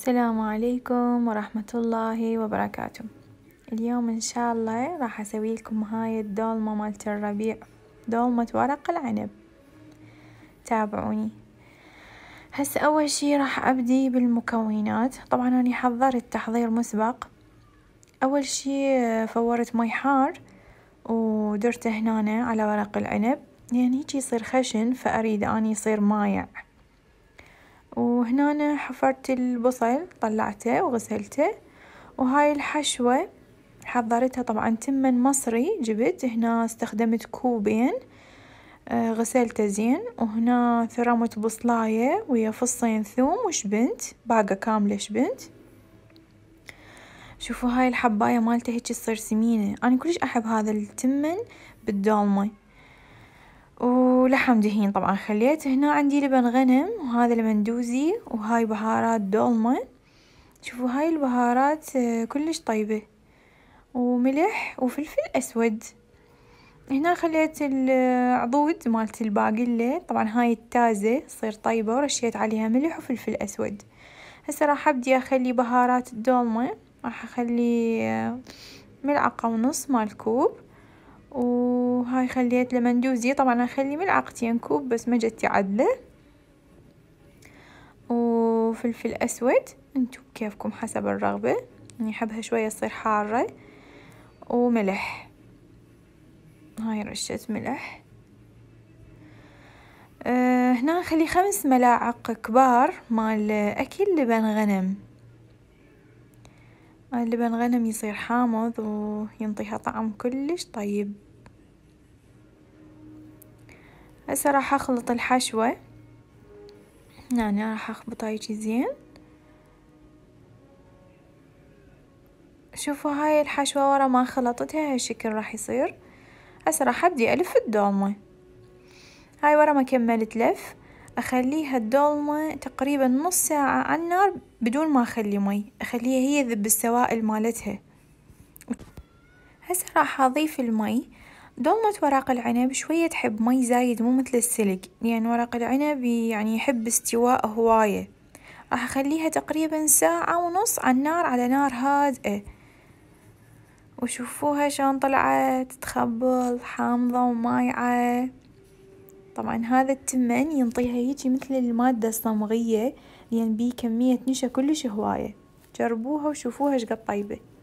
السلام عليكم ورحمة الله وبركاته اليوم ان شاء الله راح اسوي لكم هاي الدولمة مالت الربيع دولمة ورق العنب تابعوني هسه اول شي راح ابدي بالمكونات طبعا انا حضرت تحضير مسبق اول شي آه، فورت مي حار ودرته هنا على ورق العنب يعني هيجي يصير خشن فاريد اني يصير مايع وهنا أنا حفرت البصل طلعته وغسلته وهاي الحشوة حضرتها طبعا تمن مصري جبت هنا استخدمت كوبين آه، غسلته زين وهنا ثرمت بصلاية ويا فصين ثوم وشبنت باقة كاملة شبنت شوفوا هاي الحباية مالته هيك تصير سمينة أنا كلش أحب هذا التمن بالدولمة ولحم دهين طبعا خليت هنا عندي لبن غنم وهذا المندوزي وهاي بهارات دولمة شوفوا هاي البهارات آه، كلش طيبة وملح وفلفل أسود هنا خليت العضود مالت الباقلة طبعا هاي التازة تصير طيبة ورشيت عليها ملح وفلفل أسود هسه راح أبدي أخلي بهارات الدولمة راح أخلي آه، ملعقة ونص مال كوب وهاي خليت لمندوزي طبعا اخلي ملعقتين كوب بس ما جت عدله وفلفل اسود انتو كيفكم حسب الرغبة اني يعني احبها شوية تصير حارة وملح هاي رشة ملح آه، هنا خلي خمس ملاعق كبار مال اكل لبن غنم لبن غنم يصير حامض وينطيها طعم كلش طيب هسه راح اخلط الحشوة يعني راح اخبطها هيجي زين شوفوا هاي الحشوة ورا ما خلطتها هالشكل راح يصير هسه راح ابدي الف الدومة هاي ورا ما كملت لف أخليها الدولمة تقريبا نص ساعة على النار بدون ما أخلي مي أخليها هي ذب السوائل مالتها هسه راح أضيف المي دولمة ورق العنب شوية تحب مي زايد مو مثل السلق لأن يعني ورق العنب يعني يحب استواء هواية راح أخليها تقريبا ساعة ونص على النار على نار هادئة وشوفوها شلون طلعت تخبل حامضة ومايعة طبعا هذا التمن ينطيها هيجي مثل المادة الصمغية لأن بيه كمية نشا كلش هواية جربوها وشوفوها شقد طيبة